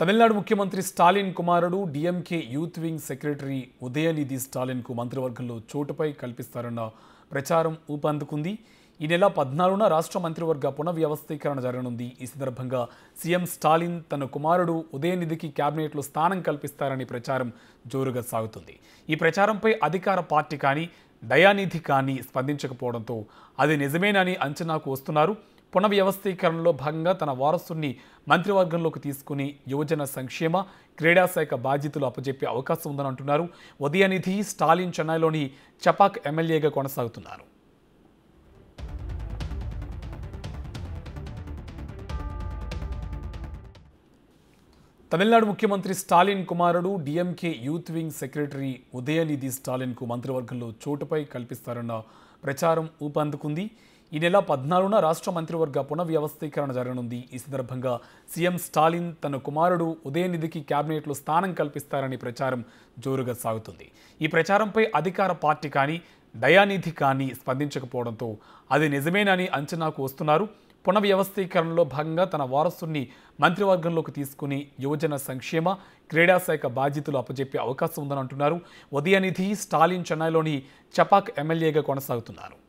తమిళనాడు ముఖ్యమంత్రి స్టాలిన్ కుమారుడు DMK youth wing secretary Udhayanidhi స్టాలిన్కు మంత్రివర్గంలో చోటుపై కల్పిస్తారన్న ప్రచారం ఊపందుకుంది ఈ నెల పద్నాలుగున రాష్ట్ర మంత్రివర్గ పునర్వ్యవస్థీకరణ జరగనుంది ఈ సందర్భంగా సీఎం స్టాలిన్ తన కుమారుడు ఉదయనిధికి క్యాబినెట్లో స్థానం కల్పిస్తారని ప్రచారం జోరుగా సాగుతుంది ఈ ప్రచారంపై అధికార పార్టీ కానీ దయానిధి కానీ స్పందించకపోవడంతో అది నిజమేనని అంచనాకు వస్తున్నారు పునర్వ్యవస్థీకరణలో భాగంగా తన వారసుని మంత్రివర్గంలోకి తీసుకుని యువజన సంక్షేమ క్రీడా శాఖ బాధ్యతలు అప్పజెప్పే అవకాశం ఉందని అంటున్నారు ఉదయనిధి స్టాలిన్ చెన్నైలోని చపాక్ ఎమ్మెల్యేగా కొనసాగుతున్నారు తమిళనాడు ముఖ్యమంత్రి స్టాలిన్ కుమారుడు DMK youth wing secretary Udhayanidhi స్టాలిన్కు మంత్రివర్గంలో చోటుపై కల్పిస్తారన్న ప్రచారం ఊపందుకుంది ఈ నెల పద్నాలుగున రాష్ట్ర మంత్రివర్గ పునర్వ్యవస్థీకరణ జరగనుంది ఈ సందర్భంగా సీఎం స్టాలిన్ తన కుమారుడు ఉదయనిధికి క్యాబినెట్లో స్థానం కల్పిస్తారని ప్రచారం జోరుగా సాగుతుంది ఈ ప్రచారంపై అధికార పార్టీ కానీ దయానిధి కానీ స్పందించకపోవడంతో అది నిజమేనని అంచనాకు వస్తున్నారు పునర్వ్యవస్థీకరణలో భాగంగా తన వారసుని మంత్రివర్గంలోకి తీసుకుని యువజన సంక్షేమ క్రీడాశాఖ బాధ్యతలు అప్పజెప్పే అవకాశం ఉందని అంటున్నారు ఉదయనిధి స్టాలిన్ చెన్నైలోని చపాక్ ఎమ్మెల్యేగా కొనసాగుతున్నారు